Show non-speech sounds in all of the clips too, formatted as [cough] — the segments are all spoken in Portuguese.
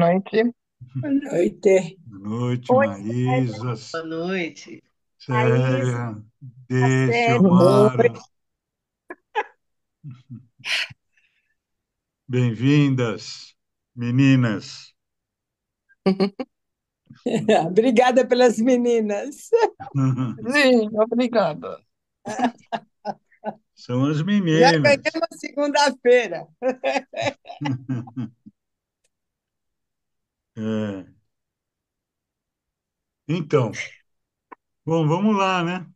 noite. Boa noite. Boa noite, Oi, Maísa. Boa noite. Séria, Dexiomara. [laughs] Bem-vindas, meninas. [laughs] obrigada pelas meninas. [laughs] Sim, obrigada. São as meninas. Já uma segunda-feira. É. Então, bom, vamos lá, né?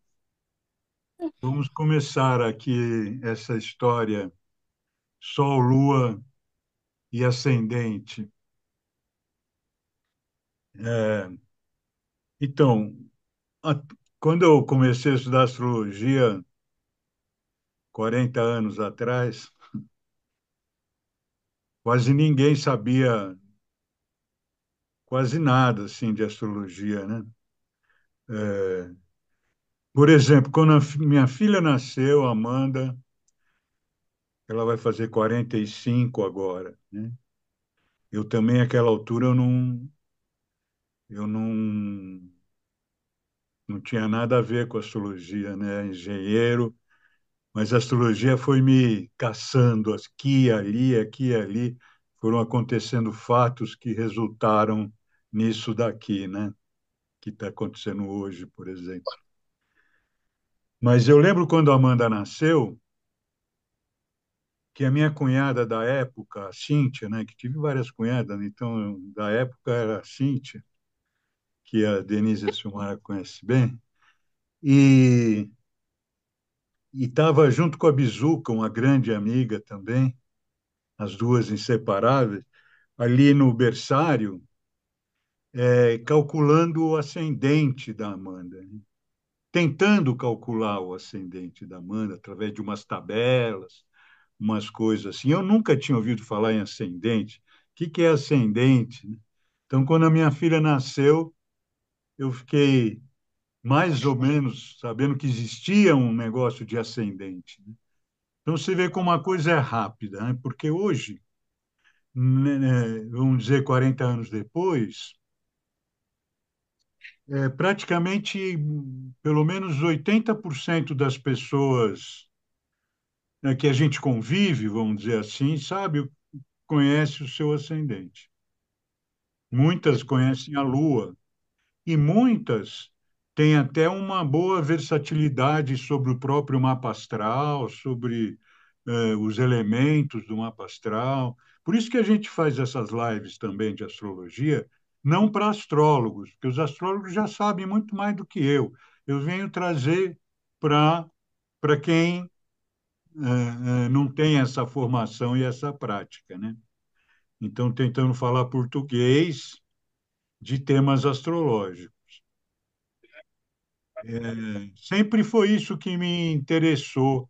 Vamos começar aqui essa história Sol, Lua e Ascendente. É, então, a, quando eu comecei a estudar astrologia, 40 anos atrás, [laughs] quase ninguém sabia quase nada assim de astrologia, né? É, por exemplo, quando a, minha filha nasceu, Amanda, ela vai fazer 45 agora, né? Eu também aquela altura eu não eu não não tinha nada a ver com astrologia, né? Engenheiro, mas a astrologia foi me caçando aqui, ali, aqui, ali. Foram acontecendo fatos que resultaram nisso daqui, né? Que está acontecendo hoje, por exemplo. Mas eu lembro quando a Amanda nasceu, que a minha cunhada da época, a Cíntia, né? Que tive várias cunhadas, então da época era a Cíntia, que a Denise Silmara conhece bem, e estava junto com a Bizuca, uma grande amiga também, as duas inseparáveis, ali no berçário, é, calculando o ascendente da Amanda, né? tentando calcular o ascendente da Amanda através de umas tabelas, umas coisas assim. Eu nunca tinha ouvido falar em ascendente. O que, que é ascendente? Né? Então, quando a minha filha nasceu, eu fiquei mais ou menos sabendo que existia um negócio de ascendente. Né? Então, você vê como a coisa é rápida, né? porque hoje, né, né vamos dizer, 40 anos depois, é, praticamente pelo menos 80% das pessoas né, que a gente convive, vamos dizer assim, sabe, conhece o seu ascendente. Muitas conhecem a Lua e muitas têm até uma boa versatilidade sobre o próprio mapa astral, sobre eh, os elementos do mapa astral. Por isso que a gente faz essas lives também de astrologia, não para astrólogos, porque os astrólogos já sabem muito mais do que eu. Eu venho trazer para quem é, é, não tem essa formação e essa prática. Né? Então, tentando falar português de temas astrológicos. É, sempre foi isso que me interessou,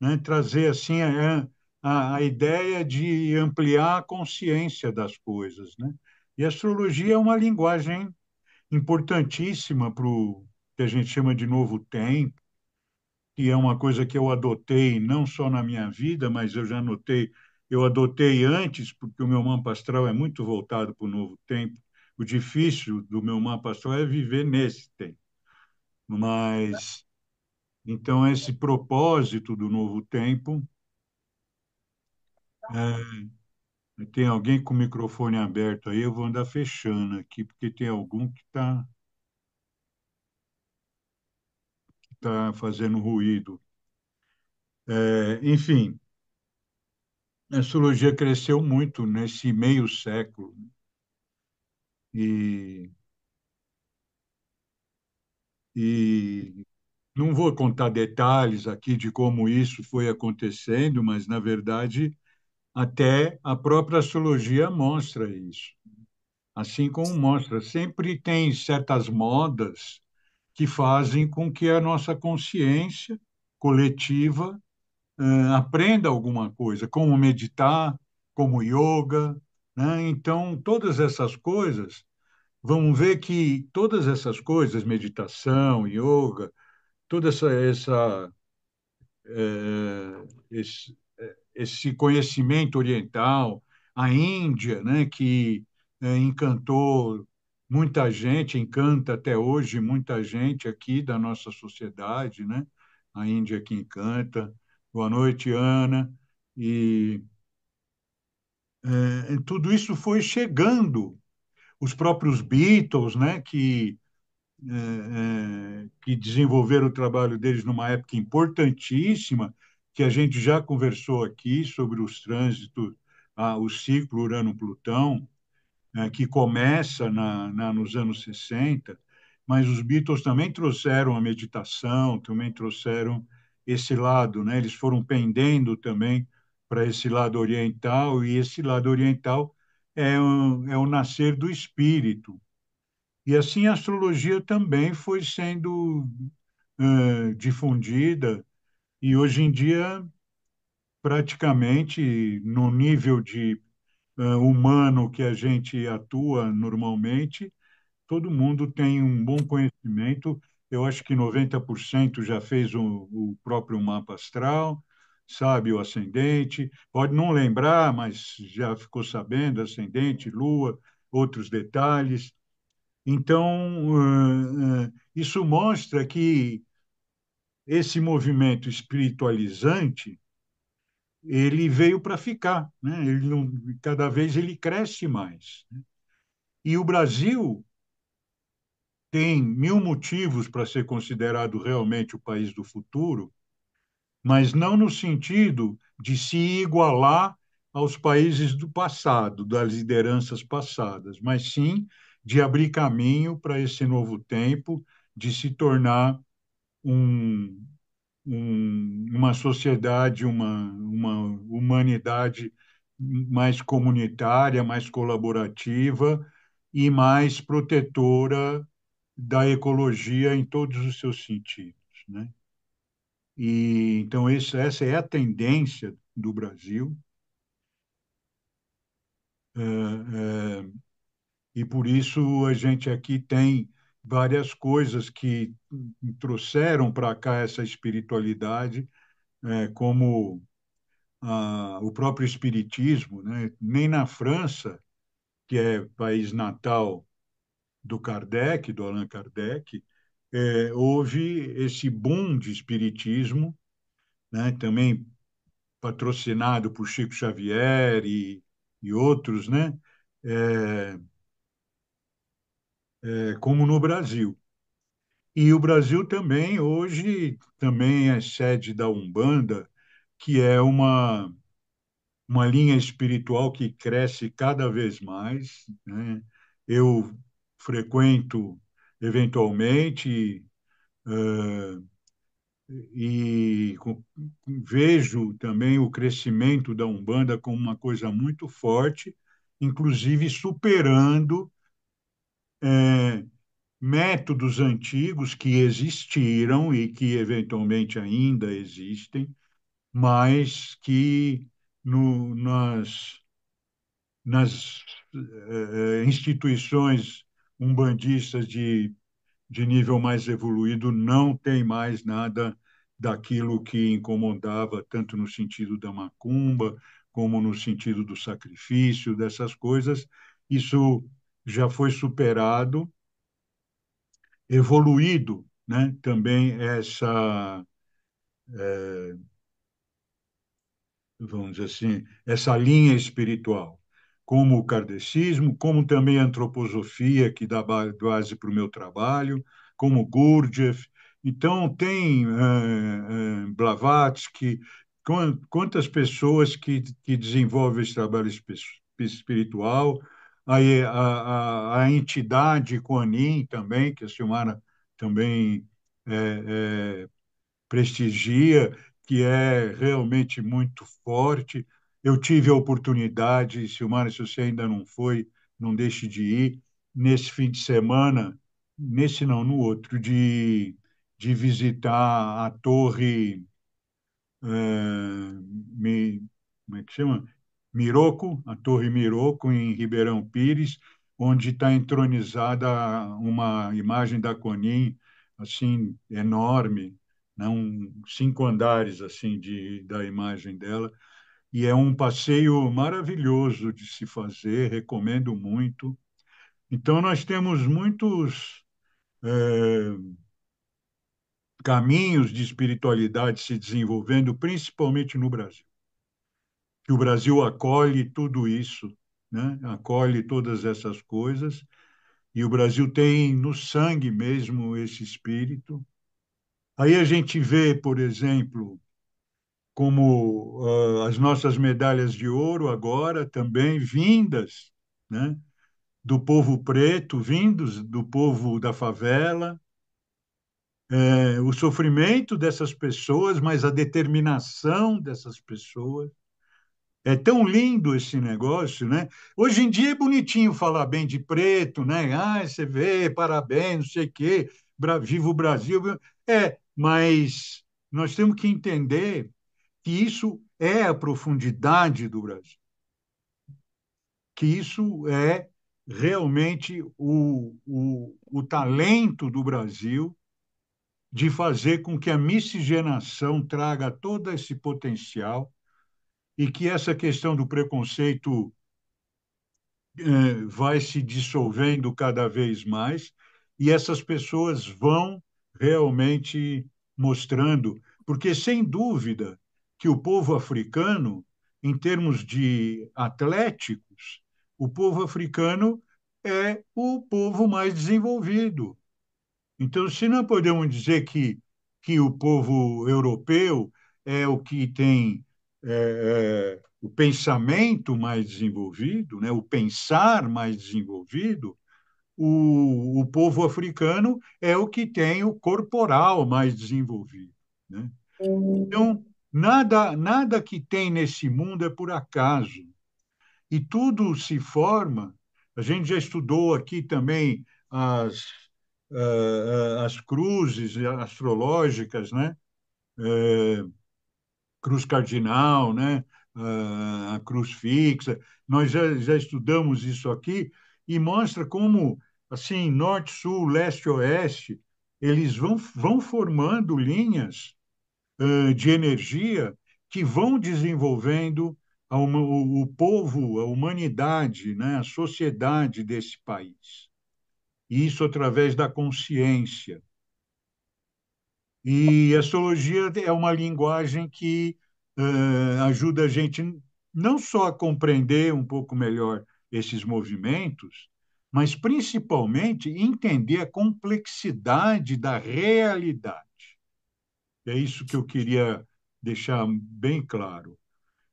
né? trazer assim a, a, a, ideia de ampliar a consciência das coisas, né? E a astrologia é uma linguagem importantíssima para o que a gente chama de novo tempo, que é uma coisa que eu adotei não só na minha vida, mas eu já notei, eu adotei antes, porque o meu mapa astral é muito voltado para o novo tempo. O difícil do meu mapa astral é viver nesse tempo. Mas, então, esse propósito do novo tempo é, tem alguém com o microfone aberto aí, eu vou andar fechando aqui, porque tem algum que está tá fazendo ruído. É, enfim, a astrologia cresceu muito nesse meio século. Né? E, e não vou contar detalhes aqui de como isso foi acontecendo, mas, na verdade, até a própria astrologia mostra isso. Assim como mostra, sempre tem certas modas que fazem com que a nossa consciência coletiva uh, aprenda alguma coisa, como meditar, como yoga. Né? Então, todas essas coisas, vamos ver que todas essas coisas, meditação, yoga, toda essa, essa eh, esse, esse conhecimento oriental, a Índia, né, que é, encantou muita gente, encanta até hoje muita gente aqui da nossa sociedade, né? A Índia que encanta. Boa noite, Ana. E é, tudo isso foi chegando. Os próprios Beatles, né, que, é, que desenvolveram o trabalho deles numa época importantíssima, que a gente já conversou aqui sobre os trânsitos, ah, o ciclo Urano-Plutão, né, que começa na, na, nos anos 60, mas os Beatles também trouxeram a meditação, também trouxeram esse lado, né? eles foram pendendo também para esse lado oriental, e esse lado oriental é, é o nascer do espírito. E assim a astrologia também foi sendo uh, difundida e hoje em dia, praticamente no nível de uh, humano que a gente atua normalmente, todo mundo tem um bom conhecimento. Eu acho que 90% já fez o, o próprio mapa astral, sabe o ascendente, pode não lembrar, mas já ficou sabendo ascendente, lua, outros detalhes. Então, isso mostra que esse movimento espiritualizante ele veio para ficar, né? Ele não, cada vez ele cresce mais. Né? E o Brasil tem mil motivos para ser considerado realmente o país do futuro, mas não no sentido de se igualar aos países do passado, das lideranças passadas, mas sim de abrir caminho para esse novo tempo, de se tornar um, um, uma sociedade, uma, uma humanidade mais comunitária, mais colaborativa e mais protetora da ecologia em todos os seus sentidos, né? E então isso, essa é a tendência do Brasil. É, é, e por isso a gente aqui tem várias coisas que trouxeram para cá essa espiritualidade, é, como a, o próprio espiritismo, né? nem na França, que é país natal do Kardec, do Allan Kardec, é, houve esse boom de espiritismo, né? também patrocinado por Chico Xavier e, e outros, né? É, é, como no Brasil. E o Brasil também, hoje, também é sede da Umbanda, que é uma, uma linha espiritual que cresce cada vez mais. Né? Eu frequento eventualmente uh, e vejo também o crescimento da Umbanda como uma coisa muito forte, inclusive superando é, métodos antigos que existiram e que eventualmente ainda existem, mas que no, nas, nas é, é, instituições umbandistas de, de nível mais evoluído não tem mais nada daquilo que incomodava, tanto no sentido da macumba, como no sentido do sacrifício, dessas coisas. Isso já foi superado, evoluído né, também essa, é, vamos dizer assim, essa linha espiritual, como o kardecismo, como também a antroposofia, que dá base para o meu trabalho, como Gurdjieff. Então, tem é, é, Blavatsky, quantas pessoas que, que desenvolvem esse trabalho espiritual, aí a, a, a entidade Conin também, que a Silmara também é, é, prestigia, que é realmente muito forte. Eu tive a oportunidade, Silmara, se você ainda não foi, não deixe de ir, nesse fim de semana, nesse não, no outro, de, de visitar a torre, é, me, como é que chama? Miroco, a Torre Miroco, em Ribeirão Pires, onde está entronizada uma imagem da Conin, assim, enorme, não, né? cinco andares assim de, da imagem dela. E é um passeio maravilhoso de se fazer, recomendo muito. Então, nós temos muitos é, caminhos de espiritualidade se desenvolvendo, principalmente no Brasil que o Brasil acolhe tudo isso, né? acolhe todas essas coisas, e o Brasil tem no sangue mesmo esse espírito. Aí a gente vê, por exemplo, como uh, as nossas medalhas de ouro agora também vindas né, do povo preto, vindos do povo da favela, é, o sofrimento dessas pessoas, mas a determinação dessas pessoas. É tão lindo esse negócio, né? Hoje em dia é bonitinho falar bem de preto, né? Ah, você vê, parabéns, não sei o quê, viva o Brasil. É, mas nós temos que entender que isso é a profundidade do Brasil. Que isso é realmente o, o, o talento do Brasil de fazer com que a miscigenação traga todo esse potencial e que essa questão do preconceito é, vai se dissolvendo cada vez mais e essas pessoas vão realmente mostrando, porque sem dúvida que o povo africano, em termos de atléticos, o povo africano é o povo mais desenvolvido. Então, se não podemos dizer que, que o povo europeu é o que tem é, é, o pensamento mais desenvolvido, né, o pensar mais desenvolvido, o, o povo africano é o que tem o corporal mais desenvolvido. Né? Então, nada, nada que tem nesse mundo é por acaso. E tudo se forma. A gente já estudou aqui também as, uh, as cruzes astrológicas, né? Uh, cruz cardinal, né? Ah, a cruz fixa. Nós já, já estudamos isso aqui e mostra como, assim, norte, sul, leste, oeste, eles vão, vão formando linhas uh, de energia que vão desenvolvendo uma, o, o, povo, a humanidade, né? a sociedade desse país. E isso através da consciência, e astrologia é uma linguagem que uh, ajuda a gente não só a compreender um pouco melhor esses movimentos, mas principalmente entender a complexidade da realidade. É isso que eu queria deixar bem claro.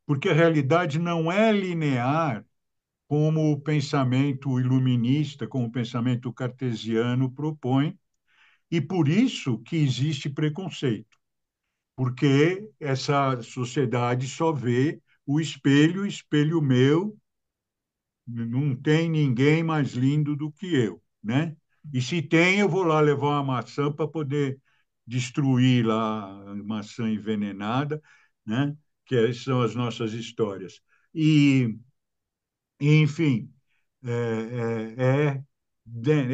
Porque a realidade não é linear como o pensamento iluminista, como o pensamento cartesiano propõe, e por isso que existe preconceito, porque essa sociedade só vê o espelho, espelho meu, não tem ninguém mais lindo do que eu, né? E se tem, eu vou lá levar uma maçã para poder destruir lá a maçã envenenada, né? Que é, são as nossas histórias. E, enfim, é, é, é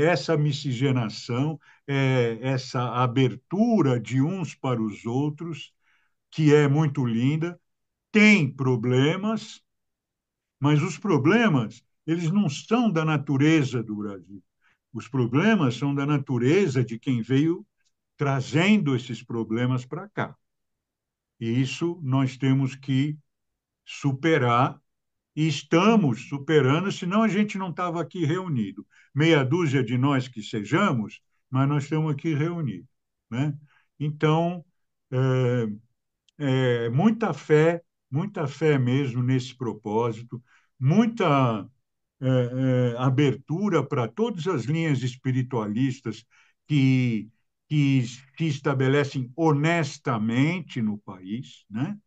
essa miscigenação, é, essa abertura de uns para os outros, que é muito linda, tem problemas, mas os problemas eles não são da natureza do Brasil. Os problemas são da natureza de quem veio trazendo esses problemas para cá. E isso nós temos que superar e estamos superando, senão a gente não estava aqui reunido. Meia dúzia de nós que sejamos, mas nós estamos aqui reunidos. Né? Então, é, é, muita fé, muita fé mesmo nesse propósito, muita é, abertura para todas as linhas espiritualistas que, que se estabelecem honestamente no país, né?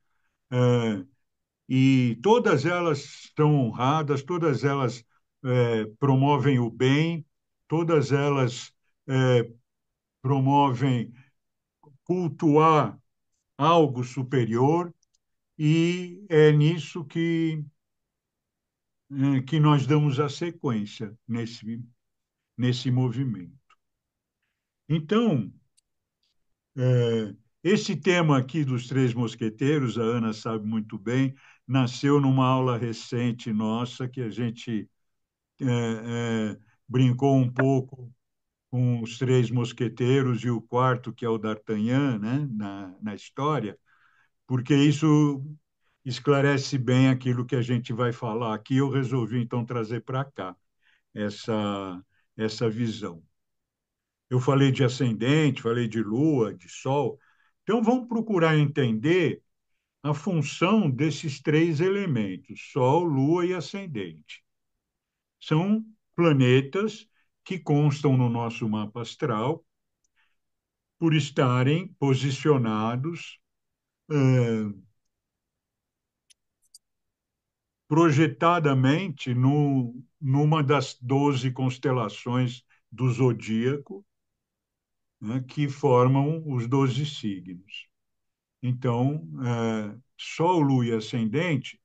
e todas elas estão honradas, todas elas é, promovem o bem, todas elas é, promovem cultuar algo superior, e é nisso que, é, que nós damos a sequência nesse, nesse movimento. Então, é, esse tema aqui dos Três Mosqueteiros, a Ana sabe muito bem, nasceu numa aula recente nossa que a gente é, é, brincou um pouco com os três mosqueteiros e o quarto, que é o D'Artagnan, né, na, na história, porque isso esclarece bem aquilo que a gente vai falar aqui. Eu resolvi, então, trazer para cá essa, essa visão. Eu falei de ascendente, falei de lua, de sol. Então, vamos procurar entender a função desses três elementos, Sol, Lua e Ascendente. São planetas que constam no nosso mapa astral por estarem posicionados, eh, projetadamente no, numa das doze constelações do zodíaco, né, que formam os doze signos. Então, é, Sol, Lua e Ascendente,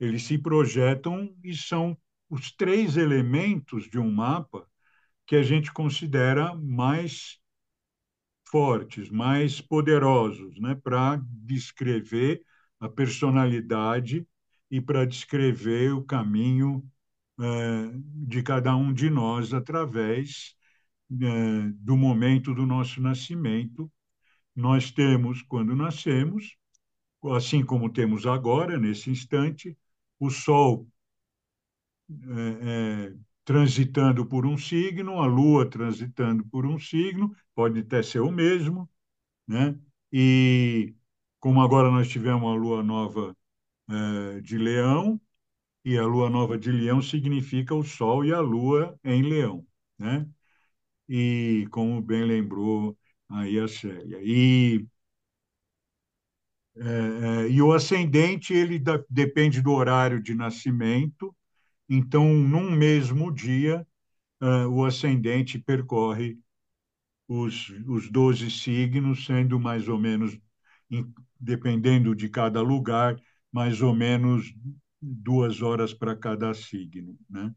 eles se projetam e são os três elementos de um mapa que a gente considera mais fortes, mais poderosos, né, para descrever a personalidade e para descrever o caminho é, de cada um de nós através é, do momento do nosso nascimento nós temos, quando nascemos, assim como temos agora, nesse instante, o Sol é, é, transitando por um signo, a Lua transitando por um signo, pode até ser o mesmo, né? E como agora nós tivemos a Lua nova é, de Leão, e a Lua nova de Leão significa o Sol e a Lua em Leão, né? E como bem lembrou Aí a cheia. E, é, é, e o ascendente, ele da, depende do horário de nascimento. Então, num mesmo dia, uh, o ascendente percorre os, os 12 signos, sendo mais ou menos, em, dependendo de cada lugar, mais ou menos duas horas para cada signo. Né?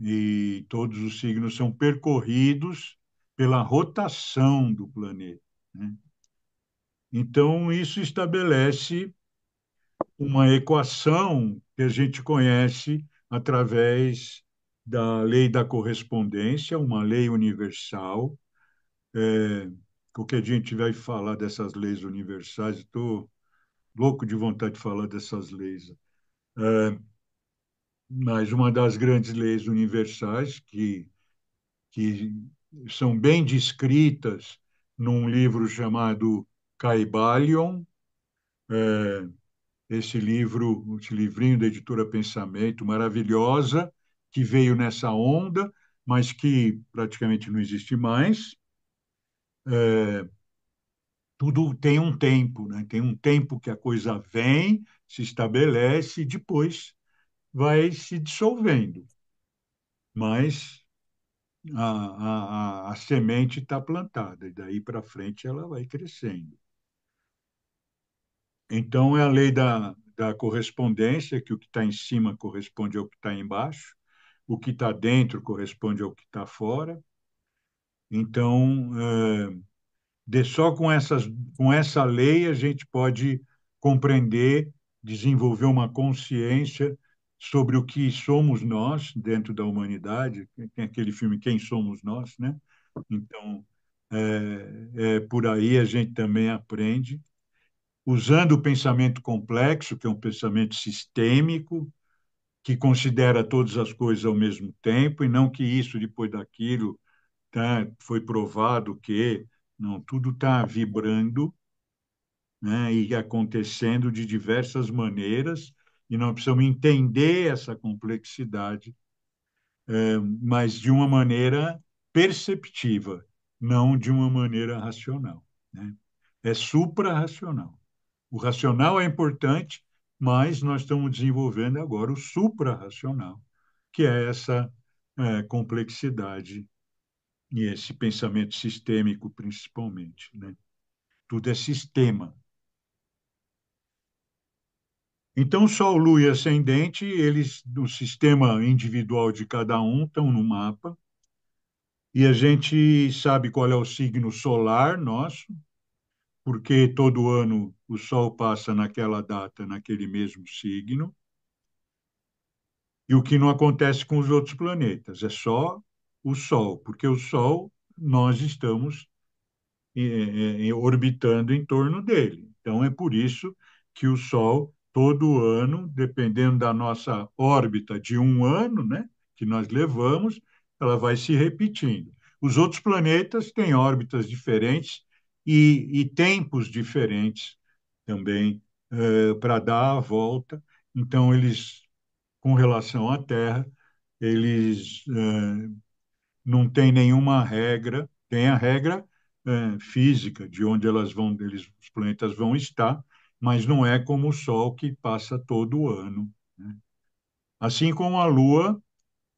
E todos os signos são percorridos pela rotação do planeta. Né? Então, isso estabelece uma equação que a gente conhece através da lei da correspondência, uma lei universal. É, qualquer dia a gente vai falar dessas leis universais, estou louco de vontade de falar dessas leis. É, mas uma das grandes leis universais que, que são bem descritas num livro chamado Caibalion. É, esse livro, esse livrinho da editora Pensamento, maravilhosa, que veio nessa onda, mas que praticamente não existe mais. É, tudo tem um tempo, né? tem um tempo que a coisa vem, se estabelece e depois vai se dissolvendo. Mas a, a, a semente está plantada, e daí para frente ela vai crescendo. Então, é a lei da, da correspondência, que o que está em cima corresponde ao que está embaixo, o que está dentro corresponde ao que está fora. Então, é, só com, essas, com essa lei a gente pode compreender, desenvolver uma consciência sobre o que somos nós dentro da humanidade, tem aquele filme Quem Somos Nós, né? Então, é, é, por aí a gente também aprende, usando o pensamento complexo, que é um pensamento sistêmico, que considera todas as coisas ao mesmo tempo, e não que isso, depois daquilo, tá, foi provado que. Não, tudo está vibrando né, e acontecendo de diversas maneiras, e nós precisamos entender essa complexidade, é, mas de uma maneira perceptiva, não de uma maneira racional. Né? É suprarracional. O racional é importante, mas nós estamos desenvolvendo agora o suprarracional, que é essa é, complexidade e esse pensamento sistêmico, principalmente. Né? Tudo é sistema. Então, Sol, Lua e Ascendente, eles, do sistema individual de cada um, estão no mapa. E a gente sabe qual é o signo solar nosso, porque todo ano o Sol passa naquela data, naquele mesmo signo. E o que não acontece com os outros planetas, é só o Sol, porque o Sol nós estamos é, é, orbitando em torno dele. Então, é por isso que o Sol todo ano, dependendo da nossa órbita de um ano, né, que nós levamos, ela vai se repetindo. Os outros planetas têm órbitas diferentes e, e tempos diferentes também eh, para dar a volta. Então, eles, com relação à Terra, eles eh, não têm nenhuma regra, tem a regra eh, física de onde elas vão, deles os planetas vão estar, mas não é como o Sol que passa todo ano. Né? Assim como a Lua,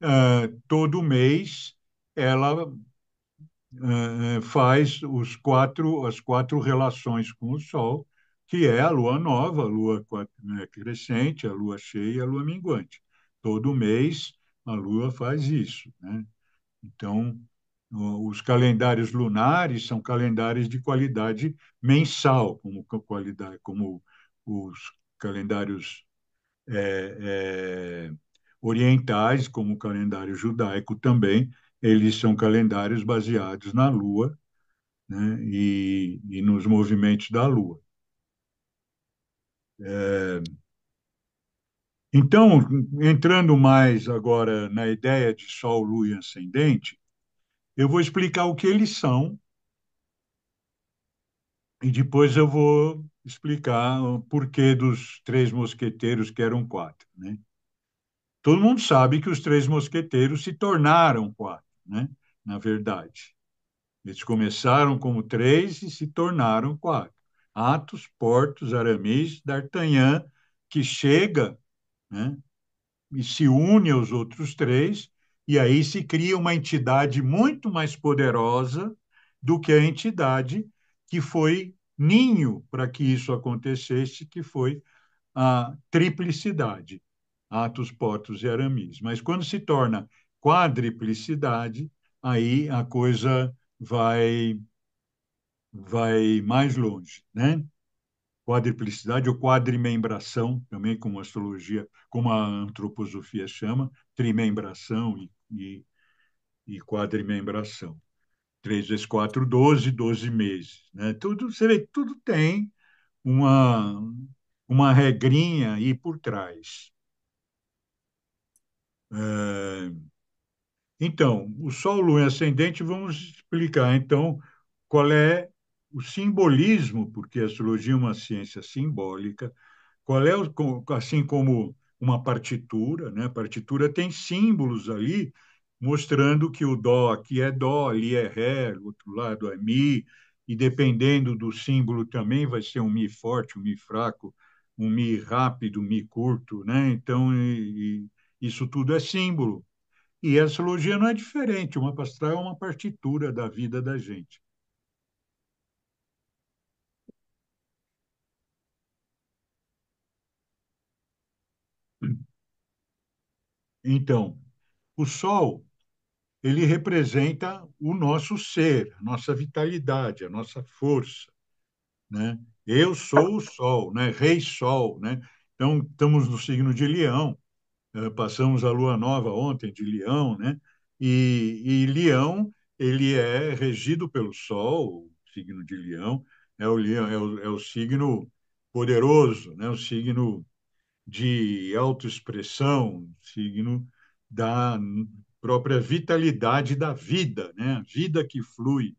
uh, todo mês ela uh, faz os quatro, as quatro relações com o Sol, que é a Lua nova, a Lua né, crescente, a Lua cheia, a Lua minguante. Todo mês a Lua faz isso. Né? Então, os calendários lunares são calendários de qualidade mensal, como, qualidade, como os calendários é, é, orientais, como o calendário judaico também, eles são calendários baseados na Lua né, e, e, nos movimentos da Lua. É, então, entrando mais agora na ideia de Sol, Lua e Ascendente, eu vou explicar o que eles são e depois eu vou explicar o porquê dos três mosqueteiros, que eram quatro. Né? Todo mundo sabe que os três mosqueteiros se tornaram quatro, né? na verdade. Eles começaram como três e se tornaram quatro. Atos, Portos, Aramis, D'Artagnan, que chega né, e se une aos outros três e aí se cria uma entidade muito mais poderosa do que a entidade que foi ninho para que isso acontecesse, que foi a triplicidade, Atos, Portos e Aramis. Mas quando se torna quadriplicidade, aí a coisa vai vai mais longe, né? Quadriplicidade ou quadrimembração, também como a astrologia, como a antroposofia chama, trimembração e e, e quadrimembração. 3 vezes 4, 12, 12 meses. Né? Tudo, você vê, tudo tem uma, uma regrinha aí por trás. É... Então, o Sol, Lua e Ascendente, vamos explicar, então, qual é o simbolismo, porque a astrologia é uma ciência simbólica, qual é, o, assim como uma partitura, né? A partitura tem símbolos ali mostrando que o dó aqui é dó, ali é ré, o outro lado é mi, e dependendo do símbolo também vai ser um mi forte, um mi fraco, um mi rápido, um mi curto, né? Então, e, e isso tudo é símbolo. E essa logia não é diferente, uma pastoral é uma partitura da vida da gente. Então, o Sol, ele representa o nosso ser, a nossa vitalidade, a nossa força, né? Eu sou o Sol, né? Rei Sol, né? Então, estamos no signo de Leão, né? passamos a lua nova ontem de Leão, né? E, e Leão, ele é regido pelo Sol, o signo de Leão, é o, leão, é o, é o signo poderoso, né? o signo de autoexpressão, signo da própria vitalidade da vida, né? Vida que flui.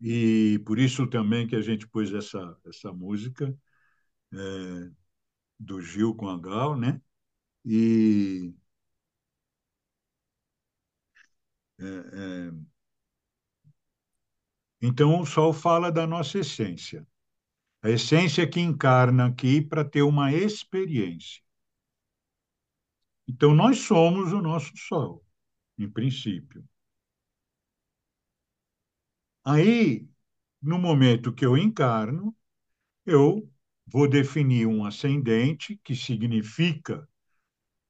E por isso também que a gente pôs essa, essa música é, do Gil com a Gal, né? E é, é... então o sol fala da nossa essência. A essência que encarna aqui para ter uma experiência. Então, nós somos o nosso Sol, em princípio. Aí, no momento que eu encarno, eu vou definir um ascendente, que significa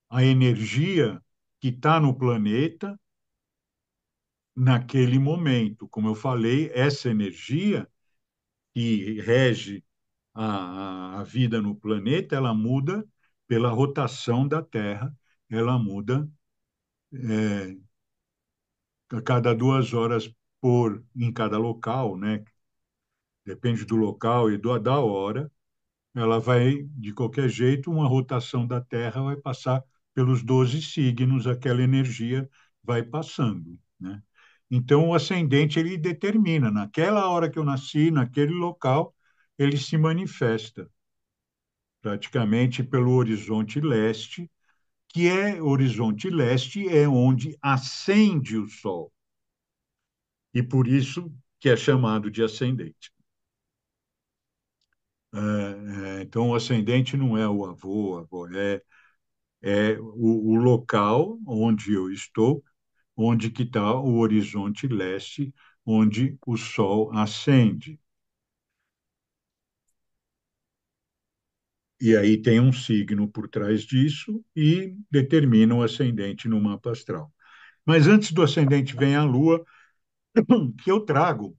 a energia que está no planeta naquele momento. Como eu falei, essa energia que rege a, a vida no planeta, ela muda pela rotação da Terra, ela muda é, a cada duas horas por em cada local, né? Depende do local e do, da hora, ela vai de qualquer jeito uma rotação da Terra vai passar pelos 12 signos, aquela energia vai passando, né? Então, o ascendente ele determina, naquela hora que eu nasci, naquele local, ele se manifesta, praticamente pelo horizonte leste, que é horizonte leste, é onde acende o sol. E por isso que é chamado de ascendente. É, é, então, o ascendente não é o avô, avô é, é o, o local onde eu estou onde que está o horizonte leste, onde o sol ascende. E aí tem um signo por trás disso e determina o ascendente no mapa astral. Mas antes do ascendente vem a lua, [coughs] que eu trago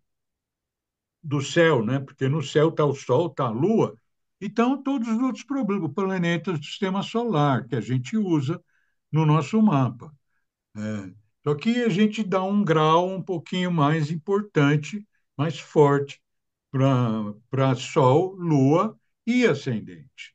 do céu, né? Porque no céu está o sol, está a lua, então todos os outros planetas do sistema solar que a gente usa no nosso mapa. É, só que a gente dá um grau um pouquinho mais importante, mais forte, para Sol, Lua e Ascendente.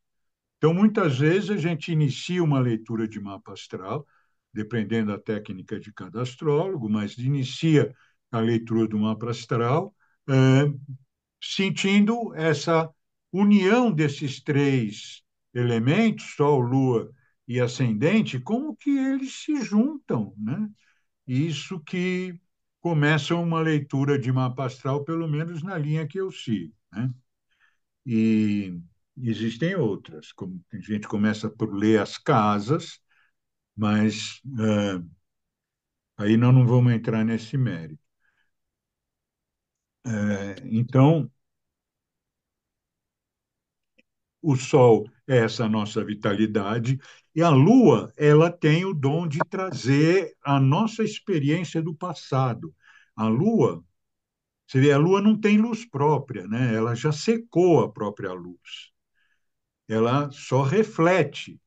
Então, muitas vezes, a gente inicia uma leitura de mapa astral, dependendo da técnica de cada astrólogo, mas inicia a leitura do mapa astral, é, sentindo essa união desses três elementos, Sol, Lua e Ascendente, como que eles se juntam, né? Isso que começa uma leitura de mapa astral, pelo menos na linha que eu sigo. Né? E existem outras. Como a gente começa por ler as casas, mas uh, aí nós não vamos entrar nesse mérito. Uh, então, o Sol é essa nossa vitalidade e a Lua ela tem o dom de trazer a nossa experiência do passado. A Lua, você vê, a Lua não tem luz própria, né? Ela já secou a própria luz. Ela só reflete.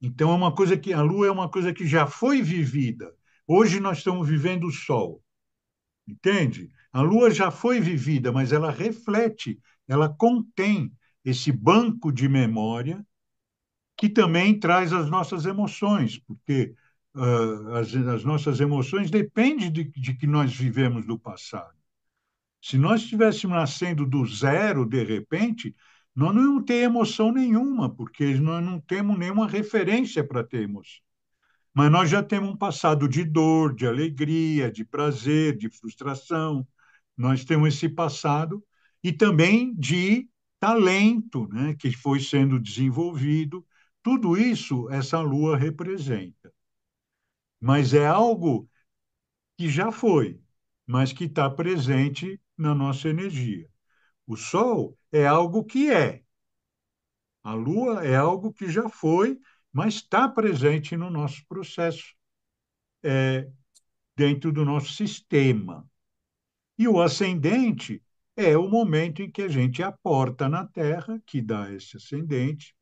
Então é uma coisa que a Lua é uma coisa que já foi vivida. Hoje nós estamos vivendo o Sol, entende? A Lua já foi vivida, mas ela reflete, ela contém esse banco de memória que também traz as nossas emoções, porque uh, as, as, nossas emoções dependem de, de que nós vivemos do passado. Se nós estivéssemos nascendo do zero, de repente, nós não íamos ter emoção nenhuma, porque nós não temos nenhuma referência para termos. Mas nós já temos um passado de dor, de alegria, de prazer, de frustração. Nós temos esse passado e também de talento né, que foi sendo desenvolvido, tudo isso essa lua representa. Mas é algo que já foi, mas que está presente na nossa energia. O Sol é algo que é. A Lua é algo que já foi, mas está presente no nosso processo, é, dentro do nosso sistema. E o ascendente é o momento em que a gente aporta na Terra, que dá esse ascendente.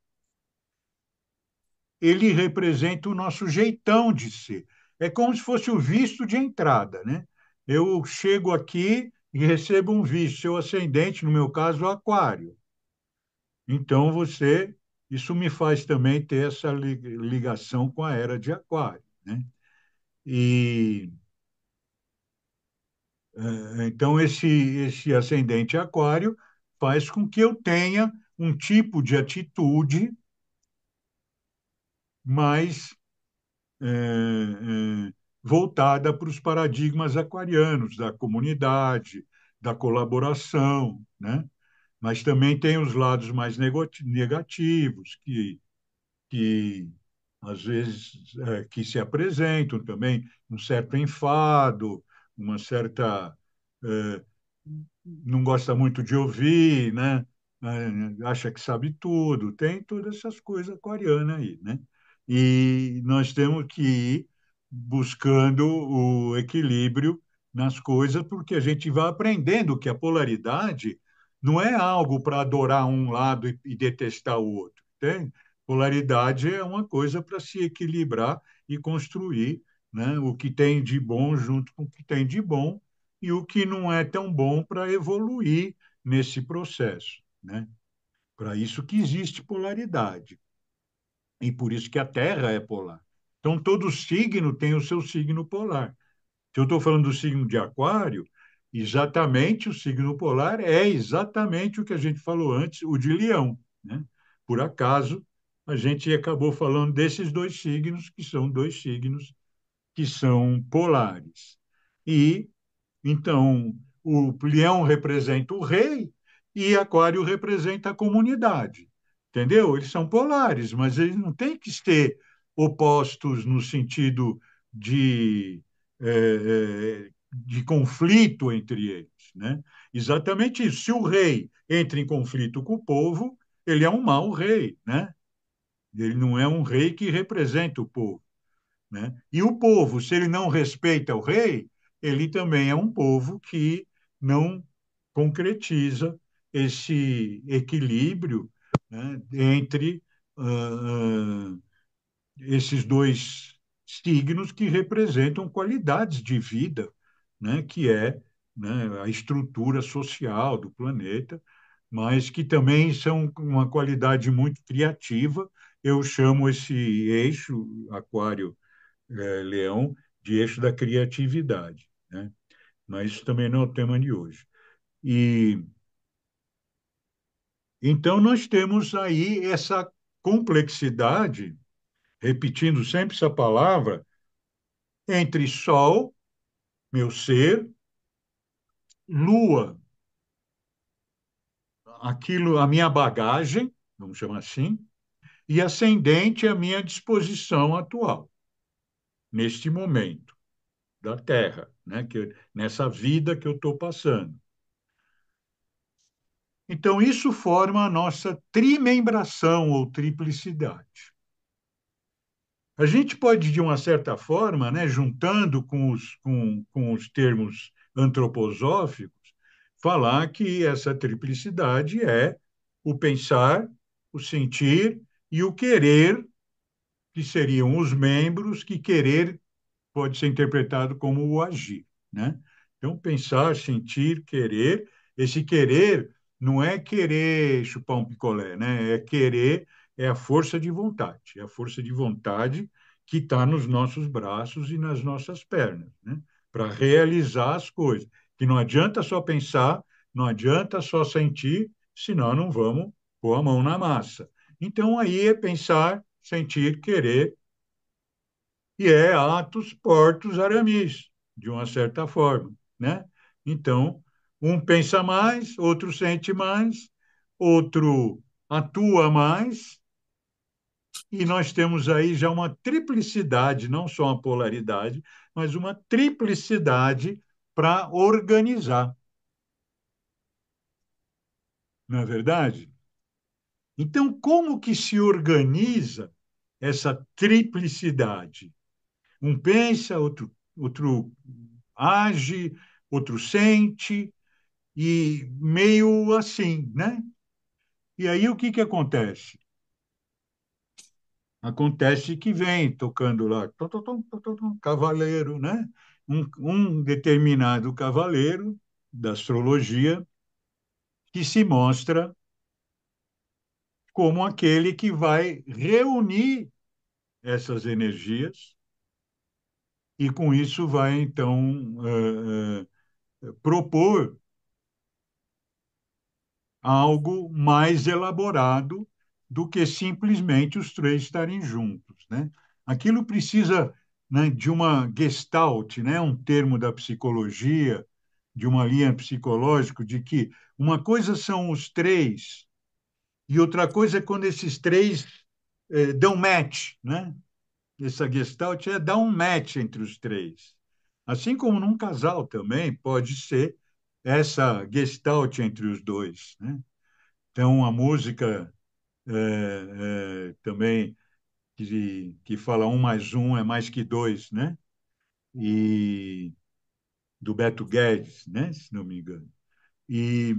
Ele representa o nosso jeitão de ser. É como se fosse o visto de entrada, né? Eu chego aqui e recebo um visto, seu ascendente, no meu caso, aquário. Então você, isso me faz também ter essa ligação com a era de aquário, né? E é, é, então, esse, esse ascendente aquário faz com que eu tenha um tipo de atitude mais é, é, voltada para os paradigmas aquarianos, da comunidade, da colaboração, né? mas também tem os lados mais negativos, que, que às vezes é, que se apresentam também, um certo enfado, uma certa. Eh, não gosta muito de ouvir, né? Eh, acha que sabe tudo, tem todas essas coisas aquarianas aí, né? E nós temos que ir buscando o equilíbrio nas coisas, porque a gente vai aprendendo que a polaridade não é algo para adorar um lado e, e detestar o outro, entende? Polaridade é uma coisa para se equilibrar e construir né? o que tem de bom junto com o que tem de bom e o que não é tão bom para evoluir nesse processo. Né? Para isso que existe polaridade. E por isso que a Terra é polar. Então, todo signo tem o seu signo polar. Se eu estou falando do signo de Aquário, exatamente o signo polar é exatamente o que a gente falou antes, o de Leão. Né? Por acaso, a gente acabou falando desses dois signos, que são dois signos que são polares. E, então, o leão representa o rei e aquário representa a comunidade. Entendeu? Eles são polares, mas eles não têm que ser opostos no sentido de, é, é, de conflito entre eles. Né? Exatamente isso. Se o rei entra em conflito com o povo, ele é um mau rei. Né? Ele não é um rei que representa o povo. Né? E o povo, se ele não respeita o rei, ele também é um povo que não concretiza esse equilíbrio né, entre uh, esses dois signos que representam qualidades de vida, né, que é né, a estrutura social do planeta, mas que também são uma qualidade muito criativa. Eu chamo esse eixo aquário é, Leão de eixo da criatividade, né? mas isso também não é o tema de hoje. E então nós temos aí essa complexidade, repetindo sempre essa palavra, entre Sol, meu ser, Lua, aquilo, a minha bagagem, vamos chamar assim, e ascendente a minha disposição atual neste momento da Terra, né? que, nessa vida que eu estou passando. Então, isso forma a nossa trimembração ou triplicidade. A gente pode, de uma certa forma, né, juntando com os, com, com os termos antroposóficos, falar que essa triplicidade é o pensar, o sentir e o querer que seriam os membros, que querer pode ser interpretado como o agir. Né? Então, pensar, sentir, querer. Esse querer não é querer chupar um picolé, né? é querer, é a força de vontade. É a força de vontade que está nos nossos braços e nas nossas pernas, né? para realizar as coisas. Que não adianta só pensar, não adianta só sentir, senão não vamos pôr a mão na massa. Então, aí é pensar, sentir, querer, e é atos portos aramis, de uma certa forma, né? Então, um pensa mais, outro sente mais, outro atua mais, e nós temos aí já uma triplicidade, não só uma polaridade, mas uma triplicidade para organizar. Não é verdade? Então, como que se organiza essa triplicidade. Um pensa, outro, outro age, outro sente, e meio assim, né? E aí o que, que acontece? Acontece que vem tocando lá, cavaleiro, né? Um, um determinado cavaleiro da astrologia que se mostra como aquele que vai reunir essas energias e, com isso, vai, então, uh, uh, propor algo mais elaborado do que simplesmente os três estarem juntos. Né? Aquilo precisa né, de uma gestalt, né, um termo da psicologia, de uma linha psicológica, de que uma coisa são os três e outra coisa é quando esses três eh, dão match, né? Essa gestalt é dar um match entre os três. Assim como num casal também pode ser essa gestalt entre os dois, né? Então, a música eh, eh, também que, que fala um mais um é mais que dois, né? E do Beto Guedes, né? Se não me engano. E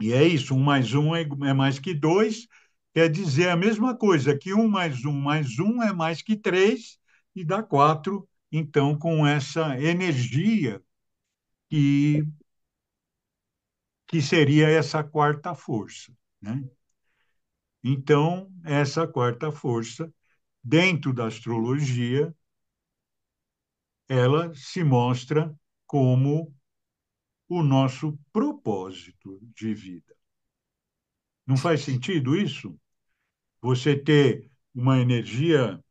e é isso, um mais um é, é mais que dois, quer dizer a mesma coisa, que um mais um mais um é mais que três, e dá quatro, então, com essa energia que, que seria essa quarta força. Né? Então, essa quarta força, dentro da astrologia, ela se mostra como o nosso propósito de vida. Não faz sentido isso? Você ter uma energia,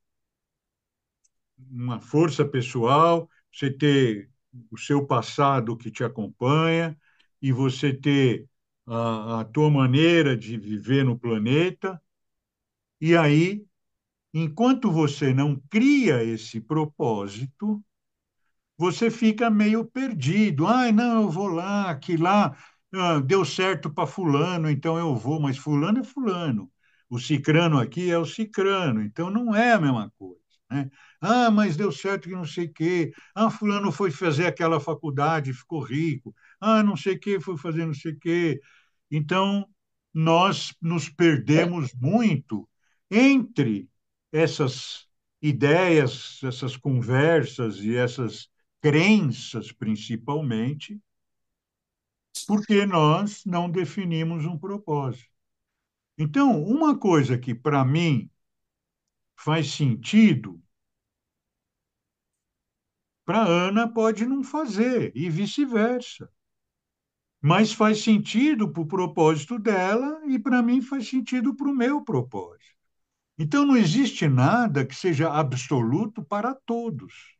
uma força pessoal, você ter o seu passado que te acompanha e você ter a, a tua maneira de viver no planeta. E aí, enquanto você não cria esse propósito, você fica meio perdido. Ai, não, eu vou lá, que lá ah, deu certo para fulano, então eu vou, mas fulano é fulano. O cicrano aqui é o cicrano, então não é a mesma coisa. Né? Ah, mas deu certo que não sei o quê. Ah, fulano foi fazer aquela faculdade, ficou rico. Ah, não sei o quê, foi fazer não sei o quê. Então, nós nos perdemos muito entre essas ideias, essas conversas e essas crenças principalmente, porque nós não definimos um propósito. Então, uma coisa que para mim faz sentido, para Ana pode não fazer e vice-versa. Mas faz sentido para o propósito dela e para mim faz sentido para o meu propósito. Então, não existe nada que seja absoluto para todos.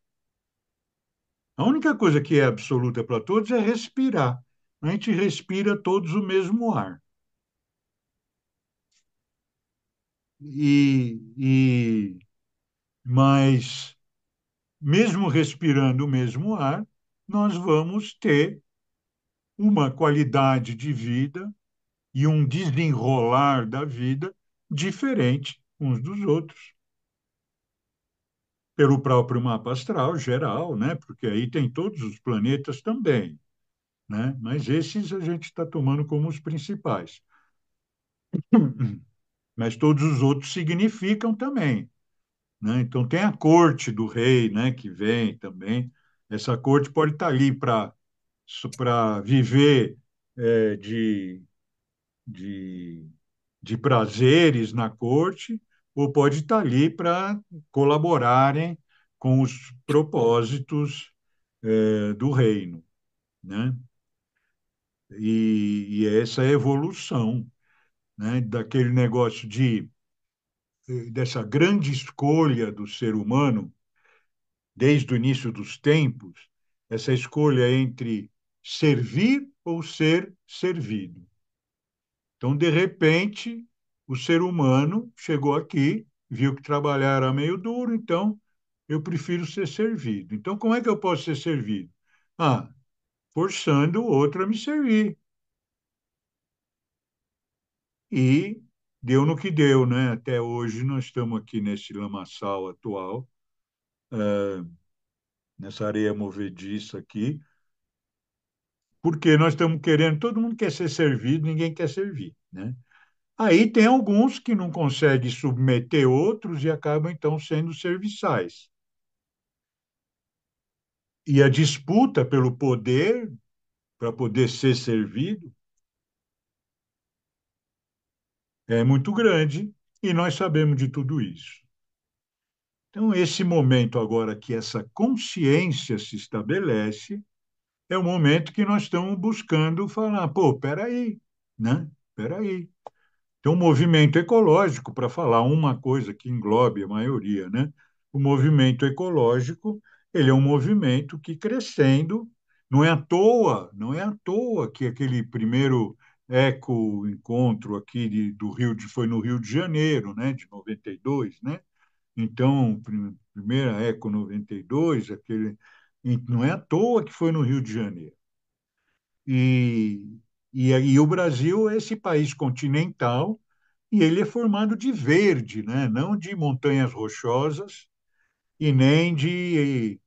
A única coisa que é absoluta para todos é respirar. A gente respira todos o mesmo ar. E, e mas mesmo respirando o mesmo ar, nós vamos ter uma qualidade de vida e um desenrolar da vida diferente uns dos outros pelo próprio mapa astral geral, né? Porque aí tem todos os planetas também, né? Mas esses a gente está tomando como os principais. [clears throat] Mas todos os outros significam também, né? Então tem a corte do rei, né? Que vem também. Essa corte pode estar tá ali para para viver é, de, de de prazeres na corte ou pode estar ali para colaborarem com os propósitos é, do reino, né? E, e é essa evolução, né? Daquele negócio de dessa grande escolha do ser humano desde o início dos tempos, essa escolha entre servir ou ser servido. Então, de repente, o ser humano chegou aqui, viu que trabalhar era meio duro, então eu prefiro ser servido. Então, como é que eu posso ser servido? Ah, forçando o outro a me servir. E deu no que deu, né? Até hoje nós estamos aqui nesse lamaçal atual, uh, nessa areia movediça aqui, porque nós estamos querendo, todo mundo quer ser servido, ninguém quer servir, né? Aí tem alguns que não conseguem submeter outros e acabam, então, sendo serviçais. E a disputa pelo poder, para poder ser servido, é muito grande e nós sabemos de tudo isso. Então, esse momento agora que essa consciência se estabelece, é o momento que nós estamos buscando falar, pô, peraí, né? Peraí, tem um movimento ecológico, para falar uma coisa que englobe a maioria, né? O movimento ecológico, ele é um movimento que crescendo, não é à toa, não é à toa que aquele primeiro eco encontro aqui de, do Rio de, foi no Rio de Janeiro, né, de 92, né? Então, primeira eco 92, aquele não é à toa que foi no Rio de Janeiro. E e, e o Brasil é esse país continental e ele é formado de verde, né? não de montanhas rochosas e nem de,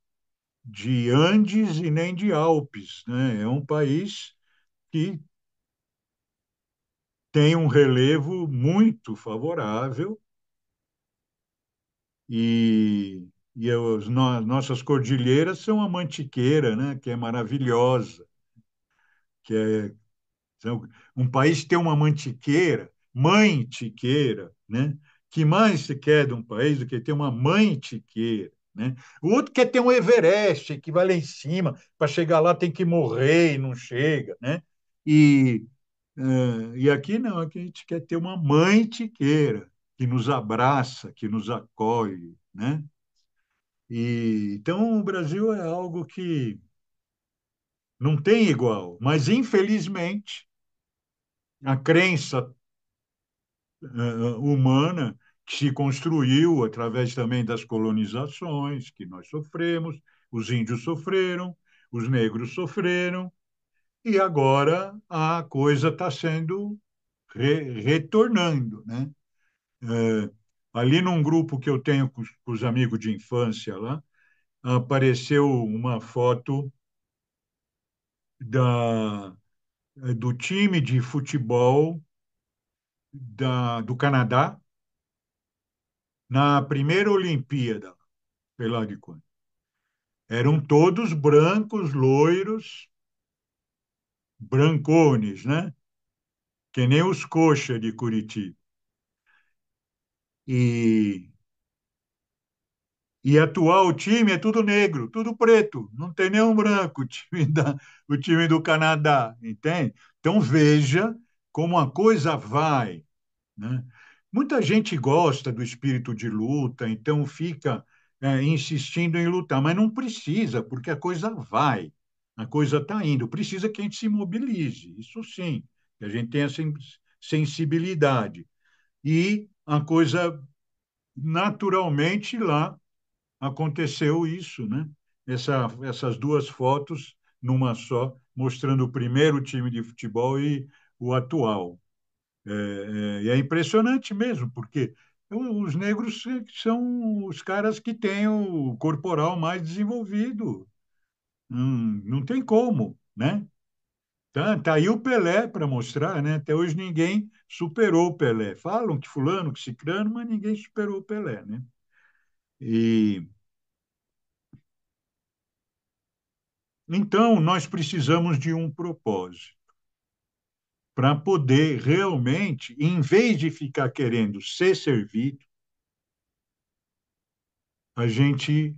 de Andes e nem de Alpes. Né? É um país que tem um relevo muito favorável e, e as é no, nossas cordilheiras são a Mantiqueira, né, que é maravilhosa, que é então, um país tem uma mantiqueira, mãe tiqueira, né? que mais se quer de um país do que ter uma mãe tiqueira? Né? O outro quer ter um Everest, que vai lá em cima, para chegar lá tem que morrer e não chega. Né? E, eh, e aqui não, aqui a gente quer ter uma mãe tiqueira, que nos abraça, que nos acolhe. Né? E, então, o Brasil é algo que não tem igual, mas infelizmente a crença uh, humana que se construiu através também das colonizações que nós sofremos, os índios sofreram, os negros sofreram, e agora a coisa está sendo re retornando. Né? Uh, ali num grupo que eu tenho com, com os amigos de infância lá, apareceu uma foto da é, do time de futebol da, do Canadá na primeira Olimpíada, sei lá de quando. Eram todos brancos, loiros, brancones, né? Que nem os coxa de Curitiba. E e atual o time é tudo negro, tudo preto, não tem nenhum branco [laughs] o time, da, o time do Canadá, entende? Então veja como a coisa vai. Né? Muita gente gosta do espírito de luta, então fica é, insistindo em lutar, mas não precisa, porque a coisa vai, a coisa está indo. Precisa que a gente se mobilize, isso sim, que a gente tenha sensibilidade. E a coisa naturalmente lá aconteceu isso, né? Essa, essas duas fotos numa só, mostrando o primeiro time de futebol e o atual. É, é e é, é impressionante mesmo, porque os negros é são os caras que têm o corporal mais desenvolvido. Hum, não tem como, né? Tá, tá aí o Pelé para mostrar, né? Até hoje ninguém superou o Pelé. Falam que fulano, que cicrano, mas ninguém superou o Pelé, né? E então nós precisamos de um propósito para poder realmente, em vez de ficar querendo ser servido, a gente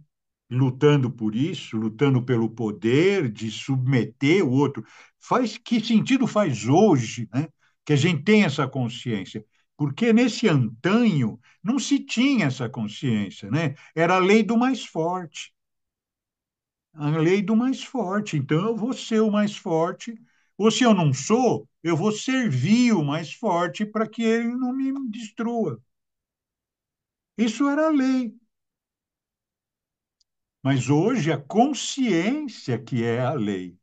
lutando por isso, lutando pelo poder de submeter o outro. Faz que sentido faz hoje, né? Que a gente tem essa consciência porque nesse antanho não se tinha essa consciência, né? Era a lei do mais forte. A lei do mais forte. Então eu vou ser o mais forte, ou se eu não sou, eu vou servir o mais forte para que ele não me destrua. Isso era a lei. Mas hoje a consciência que é a lei.